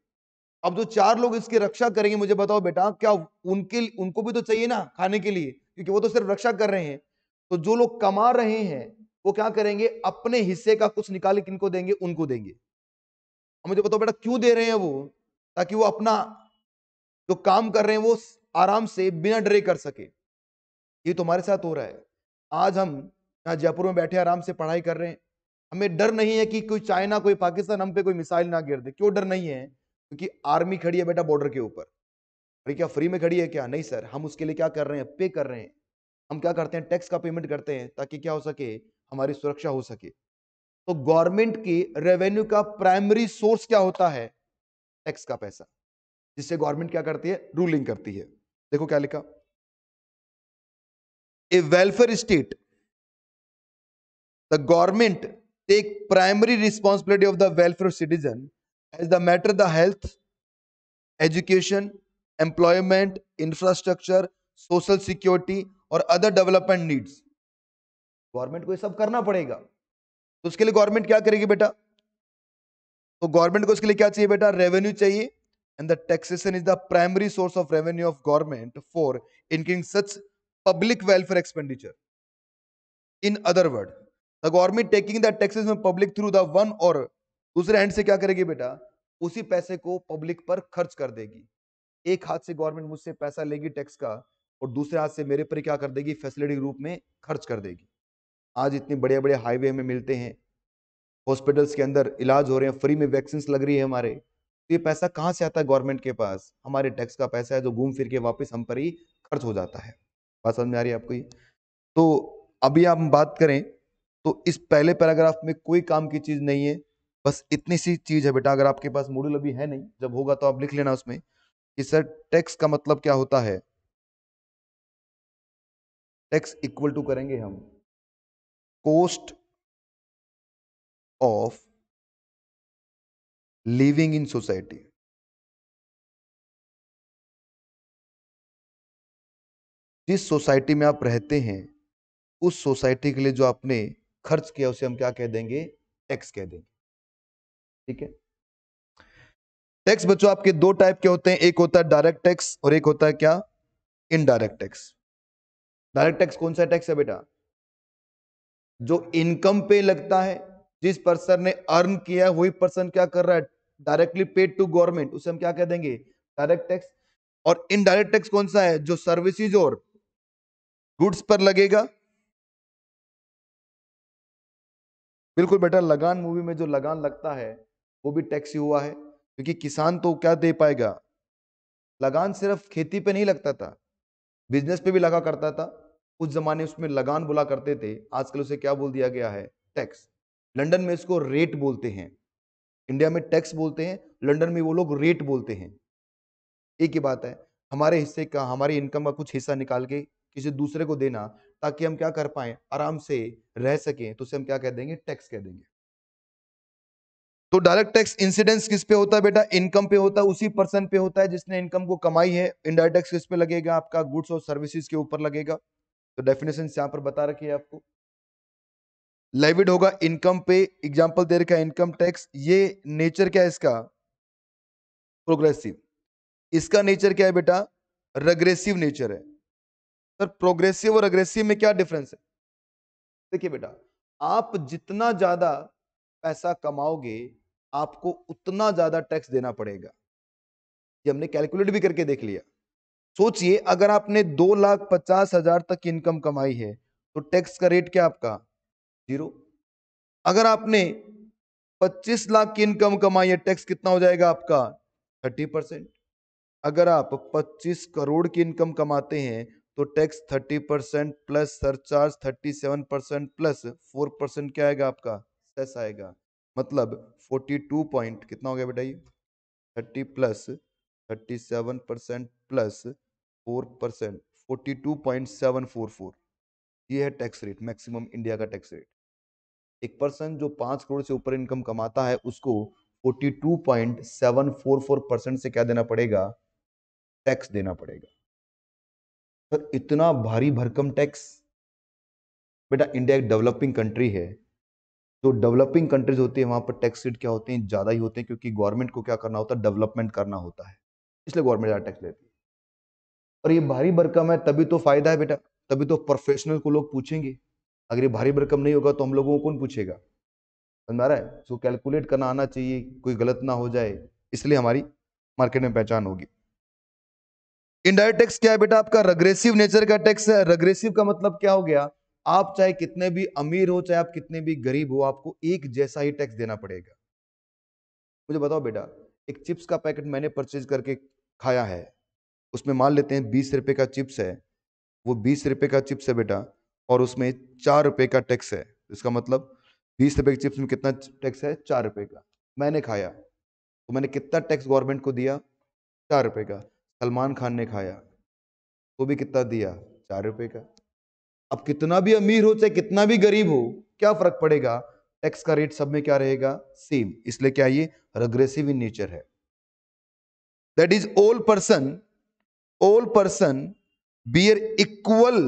अब जो चार लोग इसकी रक्षा करेंगे मुझे बताओ बेटा क्या उनके उनको भी तो चाहिए ना खाने के लिए क्योंकि वो तो सिर्फ रक्षा कर रहे हैं तो जो लोग कमा रहे हैं वो क्या करेंगे अपने हिस्से का कुछ निकाल किनको देंगे उनको देंगे अब मुझे बताओ बेटा क्यों दे रहे हैं वो ताकि वो अपना जो काम कर रहे हैं वो आराम से बिना डरे कर सके ये तुम्हारे तो साथ हो रहा है आज हम यहाँ जयपुर में बैठे आराम से पढ़ाई कर रहे हैं हमें डर नहीं है कि कोई चाइना कोई पाकिस्तान हम पे कोई मिसाइल ना गिर दे क्यों डर नहीं है क्योंकि आर्मी खड़ी है बेटा बॉर्डर के ऊपर अरे क्या फ्री में खड़ी है क्या नहीं सर हम उसके लिए क्या कर रहे हैं पे कर रहे हैं हम क्या करते हैं टैक्स का पेमेंट करते हैं ताकि क्या हो सके हमारी सुरक्षा हो सके तो गवर्नमेंट के रेवेन्यू का प्राइमरी सोर्स क्या होता है टैक्स का पैसा जिससे गवर्नमेंट क्या करती है रूलिंग करती है देखो क्या लिखा a welfare state the government take primary responsibility of the welfare citizen as the matter the health education employment infrastructure social security और अदर डेवलपमेंट नीड्स गवर्नमेंट को ये सब करना पड़ेगा तो उसके लिए गवर्नमेंट क्या करेगी बेटा तो गवर्नमेंट को उसके लिए क्या चाहिए बेटा रेवेन्यू चाहिए and the taxation is the primary source of revenue of government for incurring such public welfare expenditure in other word the government taking the taxes from public through the one और दूसरे hand से क्या करेगी बेटा उसी पैसे को public पर खर्च कर देगी एक हाथ से गवर्नमेंट मुझसे पैसा लेगी टैक्स का और दूसरे हाथ से मेरे पर क्या कर देगी फैसिलिटी रूप में खर्च कर देगी आज इतने बड़े बड़े हाईवे हमें मिलते हैं हॉस्पिटल्स के अंदर इलाज हो रहे हैं फ्री में वैक्सीन लग रही है हमारे तो ये पैसा कहाँ से आता है गवर्नमेंट के पास हमारे टैक्स का पैसा है जो घूम फिर के वापस हम पर ही खर्च हो जाता है बात समझ में आ रही है आपको ये तो अभी हम बात करें तो इस पहले पैराग्राफ में कोई काम की चीज़ नहीं है बस इतनी सी चीज़ है बेटा अगर आपके पास मॉड्यूल अभी है नहीं जब होगा तो आप लिख लेना उसमें कि
सर टैक्स का मतलब क्या होता है टैक्स इक्वल टू करेंगे हम cost of living in society जिस सोसाइटी में आप रहते
हैं उस सोसाइटी के लिए जो आपने खर्च किया उसे हम क्या कह देंगे टैक्स कह देंगे ठीक है टैक्स बच्चों आपके दो टाइप के होते हैं एक होता है डायरेक्ट टैक्स और एक होता है क्या इनडायरेक्ट टैक्स डायरेक्ट टैक्स कौन सा टैक्स है बेटा जो इनकम पे लगता है जिस पर्सन ने अर्न किया है वही पर्सन क्या कर रहा है डायरेक्टली पेड टू गवर्नमेंट उसे हम क्या कह देंगे डायरेक्ट टैक्स और इनडायरेक्ट टैक्स कौन सा है जो सर्विसेज और गुड्स पर लगेगा बिल्कुल बेटा लगान मूवी में जो लगान लगता है वो भी टैक्स ही हुआ है क्योंकि किसान तो क्या दे पाएगा लगान सिर्फ खेती पे नहीं लगता था बिजनेस पे भी लगा करता था उस जमाने उसमें लगान बोला करते थे आजकल उसे क्या बोल दिया गया है टैक्स लंदन में इसको रेट बोलते हैं इंडिया में टैक्स बोलते हैं लंदन में वो लोग रेट बोलते हैं एक ही बात है हमारे हिस्से का हमारी इनकम का कुछ हिस्सा निकाल के किसी दूसरे को देना ताकि हम क्या कर पाए आराम से रह सकें तो उसे हम क्या कह देंगे टैक्स कह देंगे तो डायरेक्ट टैक्स इंसिडेंस किस पे होता है बेटा इनकम पे होता है उसी पर्सन पे होता है जिसने इनकम को कमाई है इनडायरेक्ट टैक्स किस पे लगेगा आपका गुड्स और सर्विसेज के ऊपर लगेगा तो डेफिनेशन यहां पर बता रखिए आपको लेविड होगा इनकम पे एग्जाम्पल दे रखा है इनकम टैक्स ये नेचर क्या है इसका प्रोग्रेसिव इसका नेचर क्या है बेटा रग्रेसिव नेचर है सर प्रोग्रेसिव और अग्रेसिव में क्या डिफरेंस है देखिए बेटा आप जितना ज्यादा पैसा कमाओगे आपको उतना ज्यादा टैक्स देना पड़ेगा ये हमने कैलकुलेट भी करके देख लिया सोचिए अगर आपने दो लाख पचास हजार तक इनकम कमाई है तो टैक्स का रेट क्या आपका जीरो अगर आपने पच्चीस लाख की इनकम कमाई है टैक्स कितना हो जाएगा आपका थर्टी परसेंट अगर आप पच्चीस करोड़ की इनकम कमाते हैं तो tax thirty percent plus surcharge seven percent plus four percent क्या आएगा आपका सेस आएगा मतलब फोर्टी टू पॉइंट कितना हो गया बेटा ये thirty plus thirty seven percent plus four percent forty two point seven four four ये है टैक्स रेट मैक्सिमम इंडिया का टैक्स रेट एक पर्सन जो पाँच करोड़ से ऊपर इनकम कमाता है उसको forty two point seven four four percent से क्या देना पड़ेगा टैक्स देना पड़ेगा सर इतना भारी भरकम टैक्स बेटा इंडिया एक डेवलपिंग कंट्री है जो डेवलपिंग कंट्रीज होती है वहाँ पर टैक्स रेट क्या होते हैं ज़्यादा ही होते हैं क्योंकि गवर्नमेंट को क्या करना होता है डेवलपमेंट करना होता है इसलिए गवर्नमेंट ज़्यादा टैक्स लेती है और ये भारी भरकम है तभी तो फायदा है बेटा तभी तो प्रोफेशनल को लोग पूछेंगे अगर ये भारी भरकम नहीं होगा तो हम लोगों को कौन पूछेगा समझ आ रहा है सो कैलकुलेट करना आना चाहिए कोई गलत ना हो जाए इसलिए हमारी मार्केट में पहचान होगी इनडायरेक्ट टैक्स क्या है बेटा आपका रग्रेसिव नेचर का टैक्स है रग्रेसिव का मतलब क्या हो गया आप चाहे कितने भी अमीर हो चाहे आप कितने भी गरीब हो आपको एक जैसा ही टैक्स देना पड़ेगा मुझे बताओ बेटा एक चिप्स का पैकेट मैंने परचेज करके खाया है उसमें मान लेते हैं बीस रुपए का चिप्स है वो बीस रुपए का चिप्स है बेटा और उसमें चार रुपए का टैक्स है इसका मतलब बीस रुपए के चिप्स में कितना टैक्स है चार रुपए का मैंने खाया तो मैंने कितना टैक्स गवर्नमेंट को दिया चार रुपए का सलमान खान ने खाया तो भी कितना दिया चार रुपये का अब कितना भी अमीर हो चाहे कितना भी गरीब हो क्या फर्क पड़ेगा टैक्स का रेट सब में क्या रहेगा सेम इसलिए क्या ये रग्रेसिव इन नेचर है that is all person all person beer equal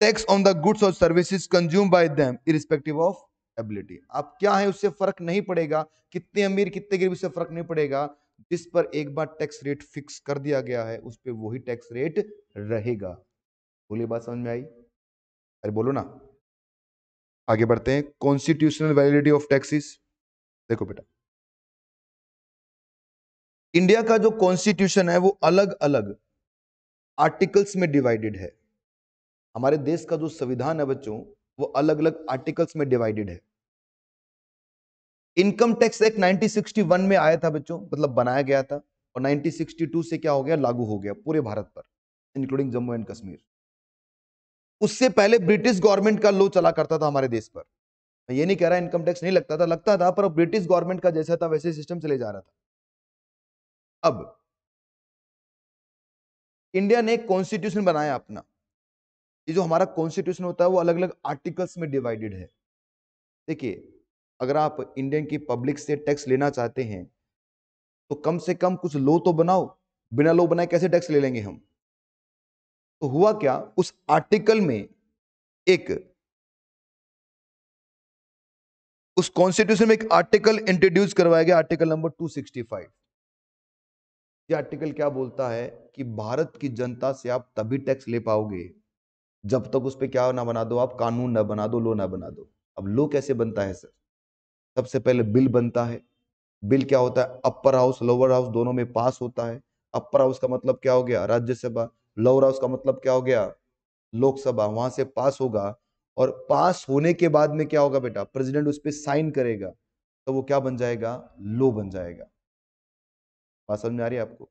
tax on the goods और services consume by them irrespective of ability आप क्या है उससे फर्क नहीं पड़ेगा कितने अमीर कितने गरीब उससे फर्क नहीं पड़ेगा जिस पर एक बार टैक्स रेट फिक्स कर दिया गया है उस पर वही टैक्स रेट रहेगा बोली बात समझ में आई
अरे बोलो ना आगे बढ़ते हैं कॉन्स्टिट्यूशनल वैलिडिटी ऑफ टैक्सेस देखो बेटा इंडिया का जो कॉन्स्टिट्यूशन
है वो अलग अलग आर्टिकल्स में डिवाइडेड है हमारे देश का जो संविधान है बच्चों वो अलग अलग आर्टिकल्स में डिवाइडेड है इनकम टैक्स एक्ट 1961 में आया था बच्चों मतलब बनाया गया था और 1962 से क्या हो गया लागू हो गया पूरे भारत पर इंक्लूडिंग जम्मू एंड कश्मीर उससे पहले ब्रिटिश गवर्नमेंट का लो चला करता था हमारे देश पर मैं ये नहीं कह रहा इनकम टैक्स नहीं लगता था लगता था पर ब्रिटिश गवर्नमेंट का जैसा था वैसे सिस्टम चले जा रहा था अब इंडिया ने कॉन्स्टिट्यूशन बनाया अपना ये जो हमारा कॉन्स्टिट्यूशन होता है वो अलग अलग आर्टिकल्स में डिवाइडेड है देखिए अगर आप इंडियन की पब्लिक से टैक्स लेना चाहते हैं तो कम से कम कुछ लो तो बनाओ
बिना लो बनाए कैसे टैक्स ले लेंगे हम तो हुआ क्या उस आर्टिकल में एक उस कॉन्स्टिट्यूशन
में एक आर्टिकल इंट्रोड्यूस करवाया गया आर्टिकल नंबर 265 ये आर्टिकल क्या बोलता है कि भारत की जनता से आप तभी टैक्स ले पाओगे जब तक उस पर क्या ना बना दो आप कानून ना बना दो लो ना बना दो अब लो कैसे बनता है सर सबसे पहले बिल बनता है बिल क्या होता है अपर हाउस लोअर हाउस दोनों में पास होता है अपर हाउस का मतलब क्या हो गया राज्यसभा हाउस उसका मतलब क्या हो गया लोकसभा वहां से पास होगा और पास होने के बाद में क्या होगा बेटा प्रेसिडेंट उस पर साइन करेगा तो वो क्या बन जाएगा लो बन जाएगा बात समझ में आ रही है आपको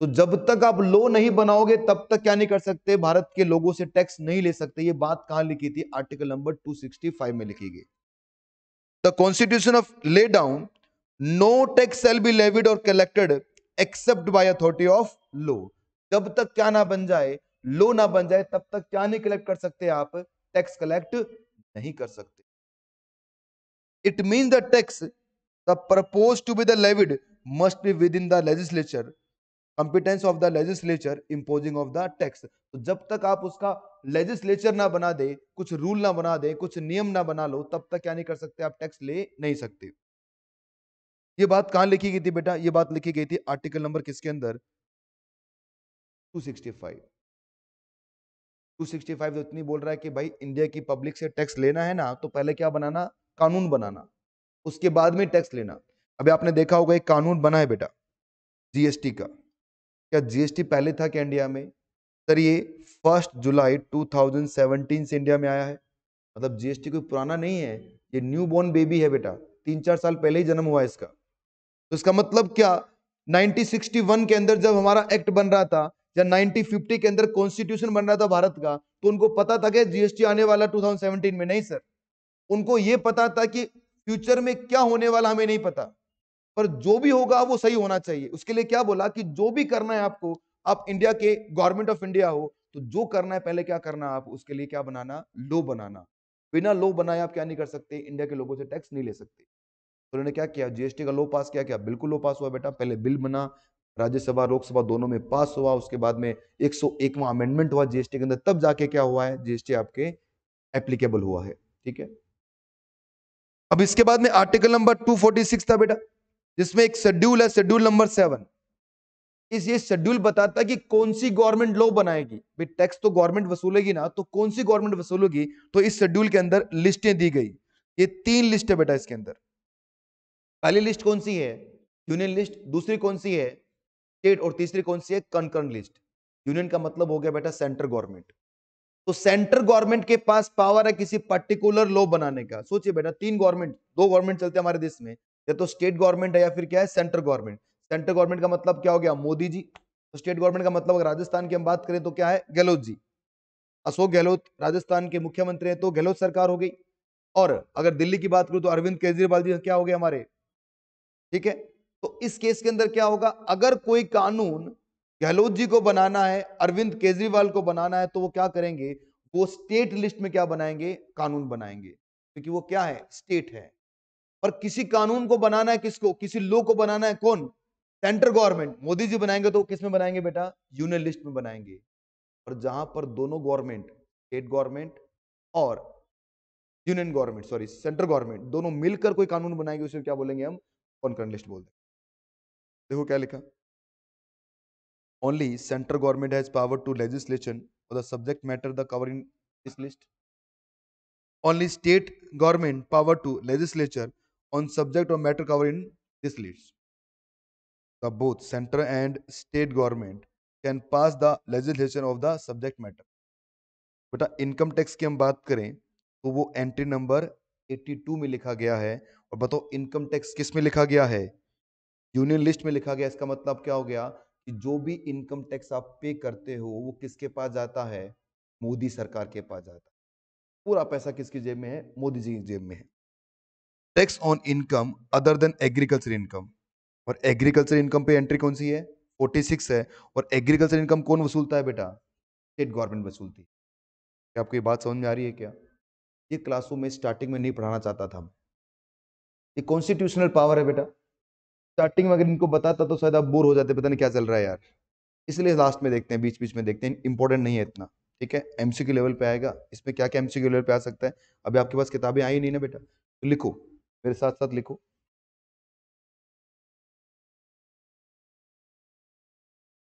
तो जब तक आप लो नहीं बनाओगे तब तक क्या नहीं कर सकते भारत के लोगों से टैक्स नहीं ले सकते ये बात कहां लिखी थी आर्टिकल नंबर 265 में लिखी गई the constitution of lay down no tax shall be levied और collected except by authority of law जब तक क्या ना बन जाए लो ना बन जाए तब तक क्या नहीं कलेक्ट कर सकते आप टैक्स कलेक्ट नहीं कर सकते mean the tax the propose to be the levied must be within the legislature competence of the legislature imposing of the tax तो जब तक आप उसका लेजिस्लेचर ना बना दे कुछ रूल ना बना दे कुछ नियम ना बना लो तब तक क्या नहीं कर सकते आप टैक्स ले नहीं सकते ये बात कहां लिखी गई थी बेटा ये बात लिखी गई थी आर्टिकल नंबर किसके अंदर 265 265 तो इतनी बोल रहा है कि भाई इंडिया की पब्लिक से टैक्स लेना है ना तो पहले क्या बनाना कानून बनाना उसके बाद में टैक्स लेना अभी आपने देखा होगा एक कानून बना है बेटा जीएसटी का क्या जीएसटी पहले था क्या इंडिया में सर ये फर्स्ट जुलाई 2017 से इंडिया में आया है मतलब जीएसटी कोई पुराना नहीं है ये न्यू बॉर्न बेबी है बेटा तीन चार साल पहले ही जन्म हुआ इसका तो इसका मतलब क्या 1961 के अंदर जब हमारा एक्ट बन रहा था जब 1950 के अंदर कॉन्स्टिट्यूशन बन रहा था भारत का तो उनको पता था कि जीएसटी आने वाला 2017 में नहीं सर उनको ये पता था कि फ्यूचर में क्या होने वाला हमें नहीं पता पर जो भी होगा वो सही होना चाहिए उसके लिए क्या बोला कि जो भी करना है आपको आप इंडिया के गवर्नमेंट ऑफ इंडिया हो तो जो करना है पहले क्या करना आप उसके लिए क्या बनाना लो बनाना बिना लो बनाए आप क्या नहीं कर सकते इंडिया के लोगों से टैक्स नहीं ले सकते तो उन्होंने तो क्या किया जीएसटी का लो पास किया क्या बिल्कुल लो पास हुआ बेटा पहले बिल बना राज्यसभा लोकसभा दोनों में पास हुआ उसके बाद में एक सौ एकवा अमेंडमेंट हुआ जीएसटी के अंदर तब जाके क्या हुआ है जीएसटी आपके एप्लीकेबल हुआ है ठीक है अब इसके बाद में आर्टिकल नंबर 246 था बेटा जिसमें एक शेड्यूल है शेड्यूल नंबर सेवन इस ये शेड्यूल बताता है कि कौन सी गवर्नमेंट लॉ बनाएगी भाई टैक्स तो गवर्नमेंट वसूलेगी ना तो कौन सी गवर्नमेंट वसूलेगी तो इस शेड्यूल के अंदर लिस्टें दी गई ये तीन लिस्ट है बेटा इसके अंदर पहली लिस्ट कौन सी है यूनियन लिस्ट दूसरी कौन सी है स्टेट और तीसरी कौन सी है कनकर्न लिस्ट यूनियन का मतलब हो गया बेटा सेंट्रल गवर्नमेंट तो सेंट्रल गवर्नमेंट के पास पावर है किसी पर्टिकुलर लॉ बनाने का सोचिए बेटा तीन गवर्नमेंट दो गवर्नमेंट चलते हमारे देश में या तो स्टेट गवर्नमेंट है या फिर क्या है सेंट्रल गवर्नमेंट सेंट्रल गवर्नमेंट का मतलब क्या हो गया मोदी जी तो स्टेट गवर्नमेंट का मतलब अगर राजस्थान की हम बात करें तो क्या है गहलोत जी अशोक गहलोत राजस्थान के मुख्यमंत्री हैं तो गहलोत सरकार हो गई और अगर दिल्ली की बात करूं तो अरविंद केजरीवाल जी क्या हो गए हमारे ठीक है तो इस केस के अंदर क्या होगा अगर कोई कानून गहलोत जी को बनाना है अरविंद केजरीवाल को बनाना है तो वो क्या करेंगे वो स्टेट लिस्ट में क्या बनाएंगे कानून बनाएंगे क्योंकि वो क्या है स्टेट है पर किसी कानून को बनाना है किसको किसी लो को बनाना है कौन सेंट्रल गवर्नमेंट मोदी जी बनाएंगे तो किस में बनाएंगे बेटा यूनियन लिस्ट में बनाएंगे और जहां पर दोनों गवर्नमेंट स्टेट गवर्नमेंट और union government sorry central government दोनों मिलकर कोई कानून बनाएंगे उसे क्या बोलेंगे हम कॉन्करेंट लिस्ट बोलते हैं देखो क्या लिखा only central government has power to legislation for the subject matter the covering this list only state government power to legislature on subject और matter cover in this list both central and state government can pass the legislation of the subject matter बेटा income tax की हम बात करें तो वो entry number 82 में लिखा गया है और बताओ इनकम टैक्स किस में लिखा गया है यूनियन लिस्ट में लिखा गया इसका मतलब क्या हो गया कि जो भी इनकम टैक्स आप पे करते हो वो किसके पास जाता है मोदी सरकार के पास जाता है पूरा पैसा किसकी जेब में है मोदी जी की जेब में है tax on income other than agriculture income और एग्रीकल्चर इनकम पे एंट्री कौन सी है 46 है और एग्रीकल्चर इनकम कौन वसूलता है बेटा स्टेट गवर्नमेंट वसूलती है क्या आपको ये बात समझ में आ रही है क्या ये क्लासों में स्टार्टिंग में नहीं पढ़ाना चाहता था ये कॉन्स्टिट्यूशनल पावर है बेटा स्टार्टिंग में अगर इनको बताता तो शायद आप बोर हो जाते पता नहीं क्या चल रहा है यार इसलिए लास्ट में देखते हैं बीच बीच में देखते हैं इंपॉर्टेंट नहीं है इतना ठीक है एमसी सी लेवल पे आएगा इसमें क्या क्या एमसी के लेवल पे आ सकता है अभी आपके पास किताबें आई नहीं ना बेटा तो लिखो मेरे साथ साथ लिखो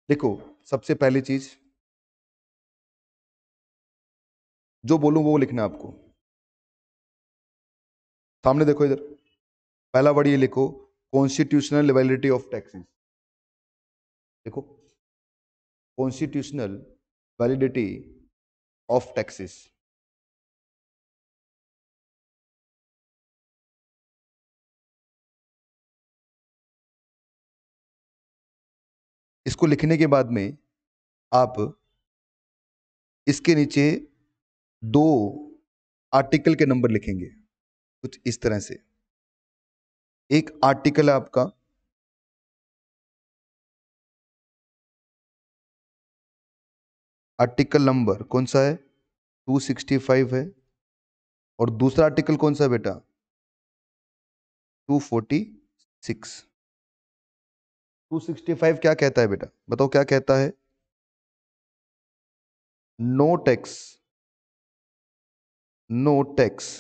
देखो सबसे पहली चीज जो बोलू वो लिखना आपको सामने देखो इधर
पहला वर्ड ये लिखो कॉन्स्टिट्यूशनल वैलिडिटी ऑफ टैक्सेस देखो
कॉन्स्टिट्यूशनल वैलिडिटी ऑफ टैक्सेस इसको लिखने के बाद में आप इसके नीचे दो आर्टिकल के नंबर लिखेंगे कुछ इस तरह से एक आर्टिकल है आपका आर्टिकल नंबर कौन सा है
265 है और दूसरा आर्टिकल कौन सा बेटा 246 265 क्या कहता है बेटा बताओ
क्या कहता है no tax no tax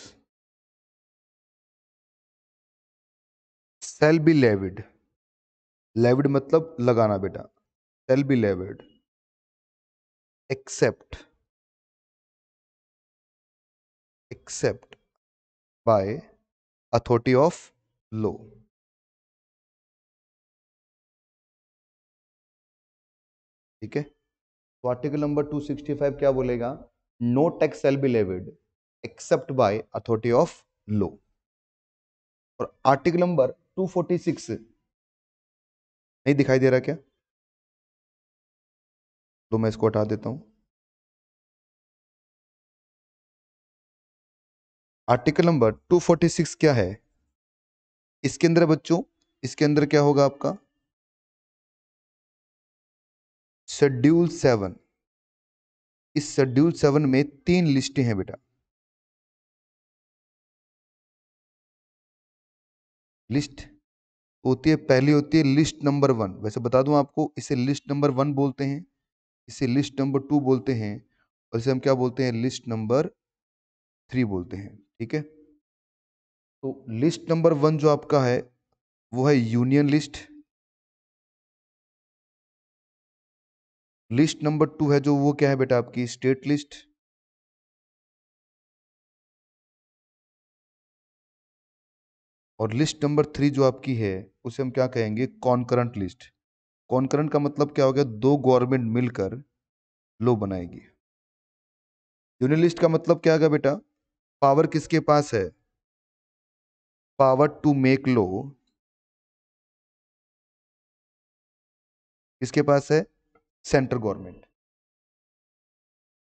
shall be levied levied मतलब लगाना बेटा shall be levied except except by authority of law ठीक है तो आर्टिकल नंबर 265 क्या बोलेगा no tax shall
be levied except by authority of law और आर्टिकल
नंबर 246 नहीं दिखाई दे रहा क्या तो मैं इसको हटा देता हूं आर्टिकल नंबर 246 क्या है इसके अंदर बच्चों इसके अंदर क्या होगा आपका शेड्यूल सेवन इस शेड्यूल सेवन में तीन लिस्टें हैं बेटा लिस्ट होती है पहली होती है लिस्ट नंबर वन वैसे बता दूं आपको इसे लिस्ट नंबर
वन बोलते हैं इसे लिस्ट नंबर टू बोलते हैं और इसे हम क्या बोलते हैं लिस्ट नंबर
थ्री बोलते हैं ठीक है तो लिस्ट नंबर वन जो आपका है वो है union list list number two है जो वो क्या है बेटा आपकी स्टेट लिस्ट और लिस्ट
नंबर थ्री जो आपकी है उसे हम क्या कहेंगे कॉन्करंट लिस्ट कॉन्करंट का मतलब क्या हो गया दो गवर्नमेंट मिलकर लो बनाएगी यूनियन लिस्ट का मतलब
क्या होगा बेटा पावर किसके पास है पावर टू मेक लो किसके पास है सेंट्रल गवर्नमेंट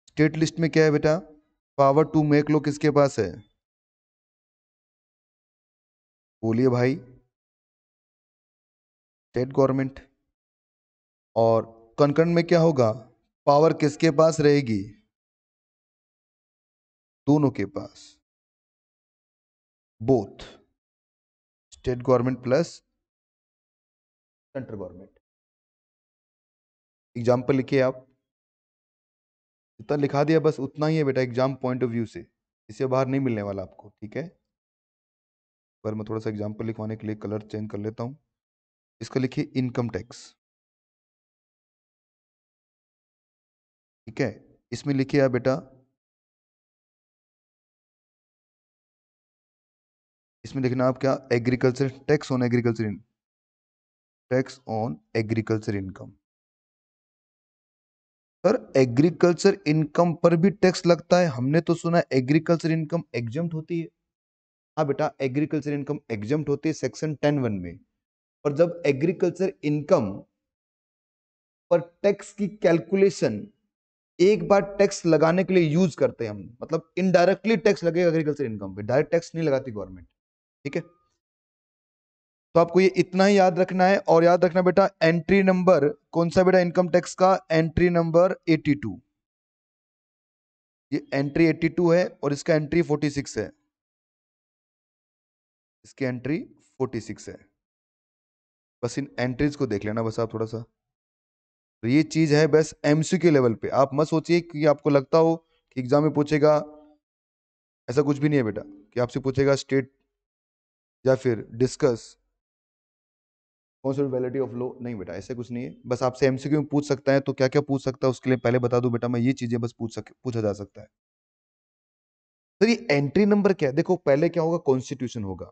स्टेट लिस्ट में क्या है बेटा पावर टू मेक लो किसके पास है बोलिए भाई स्टेट गवर्नमेंट और कनकन में क्या होगा पावर किसके पास रहेगी दोनों के पास both state government plus central government
example लिखिए आप जितना लिखा दिया बस उतना ही है बेटा एग्जाम पॉइंट ऑफ व्यू से इससे बाहर नहीं मिलने वाला आपको ठीक है पर मैं थोड़ा सा एग्जाम्पल लिखवाने के लिए कलर चेंज कर लेता हूँ इसका लिखिए इनकम टैक्स
ठीक है इसमें लिखिए आप बेटा इसमें लिखना आप क्या agriculture tax on agriculture tax on agriculture income
sir agriculture income पर भी टैक्स लगता है हमने तो सुना एग्रीकल्चर इनकम एग्जम्प्ट होती है हाँ बेटा एग्रीकल्चर इनकम एग्जाम होती है सेक्शन टेन वन में और जब एग्रीकल्चर इनकम पर टैक्स की कैलकुलेशन एक बार टैक्स लगाने के लिए यूज करते हैं हम मतलब इनडायरेक्टली टैक्स लगेगा एग्रीकल्चर इनकम पे डायरेक्ट टैक्स नहीं लगाती गवर्नमेंट ठीक है तो आपको ये इतना ही याद रखना है और याद रखना बेटा एंट्री नंबर कौन सा बेटा इनकम टैक्स का एंट्री नंबर 82 ये एंट्री 82 है और इसका एंट्री 46 है इसकी एंट्री फोर्टी सिक्स है बस इन एंट्रीज को देख लेना बस आप थोड़ा सा तो ये चीज है बस एमसी के लेवल पे आप मत सोचिए कि आपको लगता हो कि एग्जाम में पूछेगा ऐसा कुछ भी नहीं है बेटा कि आपसे पूछेगा स्टेट या फिर डिस्कस कॉन्स्टिट्यूलिटी ऑफ लॉ नहीं बेटा ऐसे कुछ नहीं है बस आपसे एमसीक्यू में पूछ सकता है तो क्या क्या पूछ सकता है उसके लिए पहले बता दू बेटा मैं ये चीजें बस पूछ सक पूछा जा सकता है सर तो ये एंट्री नंबर क्या है देखो पहले क्या होगा कॉन्स्टिट्यूशन होगा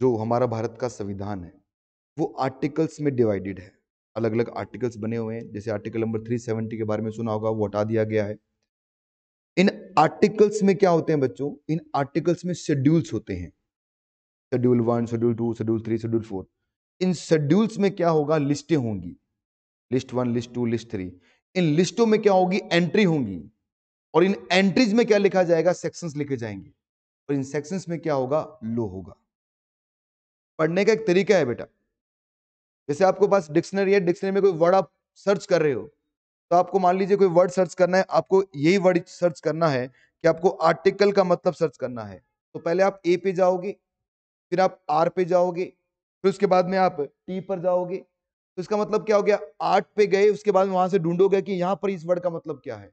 जो हमारा भारत का संविधान है वो आर्टिकल्स में डिवाइडेड है अलग अलग आर्टिकल्स बने हुए हैं जैसे आर्टिकल नंबर 370 के बारे में सुना होगा वो हटा दिया गया है इन आर्टिकल्स में क्या होते हैं बच्चों इन आर्टिकल्स में शेड्यूल्स होते हैं schedule one schedule two schedule three schedule four इन शेड्यूल्स में क्या होगा लिस्टें होंगी list one list two list three इन लिस्टों में क्या होगी एंट्री होंगी और इन एंट्रीज में क्या लिखा जाएगा सेक्शंस लिखे जाएंगे और इन सेक्शंस में क्या होगा लो होगा पढ़ने का एक तरीका है बेटा जैसे आपको पास डिक्शनरी है डिक्शनरी में कोई वर्ड आप सर्च कर रहे हो तो आपको मान लीजिए कोई वर्ड सर्च करना है आपको यही वर्ड सर्च करना है कि आपको आर्टिकल का मतलब सर्च करना है तो पहले आप ए पे जाओगे फिर आप आर पे जाओगे फिर उसके बाद में आप टी पर जाओगे तो इसका मतलब क्या हो गया आर्ट पे गए उसके बाद वहां से ढूंढोगे कि यहाँ पर इस वर्ड का मतलब क्या है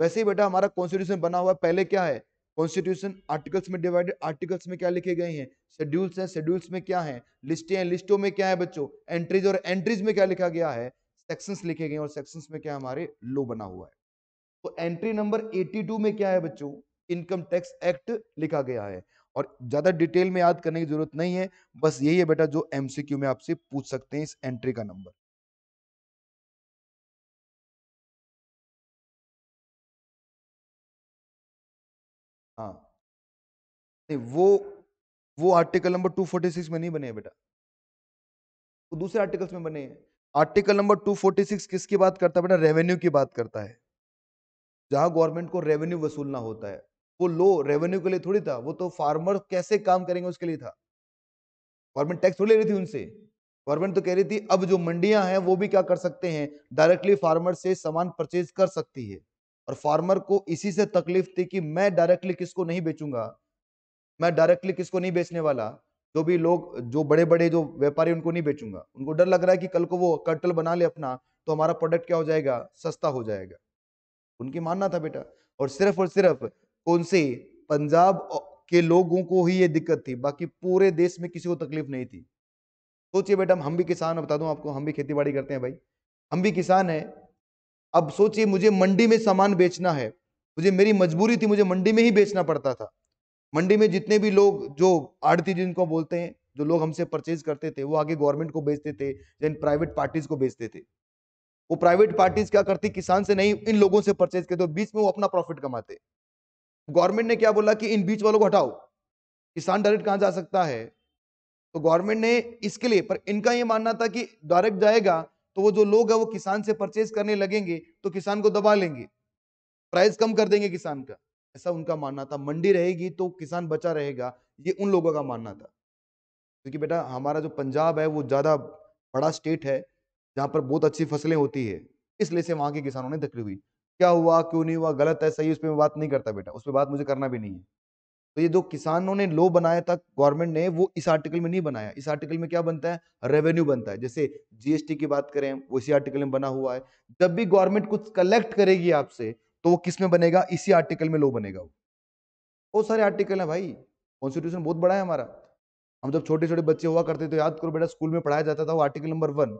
वैसे ही बेटा हमारा कॉन्स्टिट्यूशन बना हुआ है पहले क्या है कॉन्स्टिट्यूशन आर्टिकल्स में डिवाइडेड आर्टिकल्स में क्या लिखे गए हैं शेड्यूल्स हैं शेड्यूल्स में क्या है लिस्टें हैं लिस्टों में क्या है बच्चों एंट्रीज और एंट्रीज में क्या लिखा गया है सेक्शंस लिखे गए और सेक्शंस में क्या हमारे लो बना हुआ है तो एंट्री नंबर 82 में क्या है बच्चों इनकम टैक्स एक्ट लिखा गया है और ज्यादा डिटेल में याद करने की जरूरत नहीं है बस
यही है बेटा जो एमसीक्यू में आपसे पूछ सकते हैं इस एंट्री का नंबर हाँ वो वो आर्टिकल नंबर 246 में नहीं
बने हैं बेटा वो तो दूसरे आर्टिकल्स में बने हैं आर्टिकल नंबर 246 किसकी बात करता है बेटा रेवेन्यू की बात करता है जहां गवर्नमेंट को रेवेन्यू वसूलना होता है वो लो रेवेन्यू के लिए थोड़ी था वो तो फार्मर कैसे काम करेंगे उसके लिए था गवर्नमेंट टैक्स थोड़ी ले रही थी उनसे गवर्नमेंट तो कह रही थी अब जो मंडियां हैं वो भी क्या कर सकते हैं डायरेक्टली फार्मर से सामान परचेज कर सकती है और फार्मर को इसी से तकलीफ थी कि मैं डायरेक्टली किसको नहीं बेचूंगा मैं डायरेक्टली किसको नहीं बेचने वाला जो भी लोग जो बड़े बड़े जो व्यापारी उनको नहीं बेचूंगा उनको डर लग रहा है कि कल को वो कर्टल बना ले अपना तो हमारा प्रोडक्ट क्या हो जाएगा सस्ता हो जाएगा उनकी मानना था बेटा और सिर्फ और सिर्फ कौन से पंजाब के लोगों को ही ये दिक्कत थी बाकी पूरे देश में किसी को तकलीफ नहीं थी सोचिए बेटा हम भी किसान बता दूं आपको हम भी खेती बाड़ी करते हैं भाई हम भी किसान हैं अब सोचिए मुझे मंडी में सामान बेचना है मुझे मेरी मजबूरी थी मुझे मंडी में ही बेचना पड़ता था मंडी में जितने भी लोग जो आड़ती जिनको बोलते हैं जो लोग हमसे परचेज करते थे वो आगे गवर्नमेंट को बेचते थे या प्राइवेट पार्टीज को बेचते थे वो प्राइवेट पार्टीज क्या करती किसान से नहीं इन लोगों से परचेज करते बीच में वो अपना प्रॉफिट कमाते गवर्नमेंट ने क्या बोला कि इन बीच वालों को हटाओ किसान डायरेक्ट कहाँ जा सकता है तो गवर्नमेंट ने इसके लिए पर इनका ये मानना था कि डायरेक्ट जाएगा तो वो जो लोग है वो किसान से परचेज करने लगेंगे तो किसान को दबा लेंगे प्राइस कम कर देंगे किसान का ऐसा उनका मानना था मंडी रहेगी तो किसान बचा रहेगा ये उन लोगों का मानना था क्योंकि तो बेटा हमारा जो पंजाब है वो ज़्यादा बड़ा स्टेट है जहाँ पर बहुत अच्छी फसलें होती है इसलिए से वहां के किसानों ने तकलीफ हुई क्या हुआ क्यों नहीं हुआ गलत है सही उस पर मैं बात नहीं करता बेटा उस पर बात मुझे करना भी नहीं है तो ये जो किसानों ने लो बनाया था गवर्नमेंट ने वो इस आर्टिकल में नहीं बनाया इस आर्टिकल में क्या बनता है रेवेन्यू बनता है जैसे जीएसटी की बात करें वो इसी आर्टिकल में बना हुआ है जब भी गवर्नमेंट कुछ कलेक्ट करेगी आपसे तो वो किस में बनेगा इसी आर्टिकल में लो बनेगा वो बहुत सारे आर्टिकल है भाई कॉन्स्टिट्यूशन बहुत बड़ा है हमारा हम जब छोटे छोटे बच्चे हुआ करते तो याद करो बेटा स्कूल में पढ़ाया जाता था वो आर्टिकल नंबर वन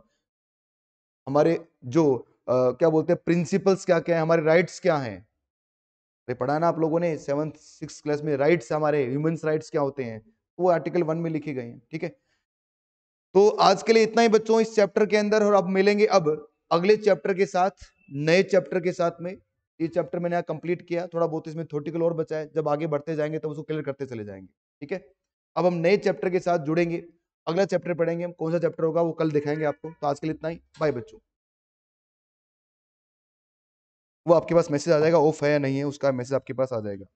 हमारे जो आ, क्या बोलते हैं प्रिंसिपल्स क्या क्या है हमारे राइट्स क्या हैं अरे पढ़ा ना आप लोगों ने सेवन सिक्स क्लास में राइट्स हमारे ह्यूमन्स राइट्स क्या होते हैं तो वो आर्टिकल वन में लिखे गए हैं ठीक है तो आज के लिए इतना ही बच्चों इस चैप्टर के अंदर और अब मिलेंगे अब अगले चैप्टर के साथ नए चैप्टर के साथ में ये चैप्टर मैंने कंप्लीट किया थोड़ा बहुत इसमें थोटिकल और बचा है जब आगे बढ़ते जाएंगे तब उसको क्लियर करते चले जाएंगे ठीक है अब हम नए चैप्टर के साथ जुड़ेंगे अगला चैप्टर पढ़ेंगे हम कौन सा चैप्टर होगा वो कल दिखाएंगे आपको तो आज के लिए इतना ही बाय बच्चों
वो आपके पास मैसेज आ जाएगा ऑफ है या नहीं है उसका मैसेज आपके पास आ जाएगा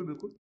बिल्कुल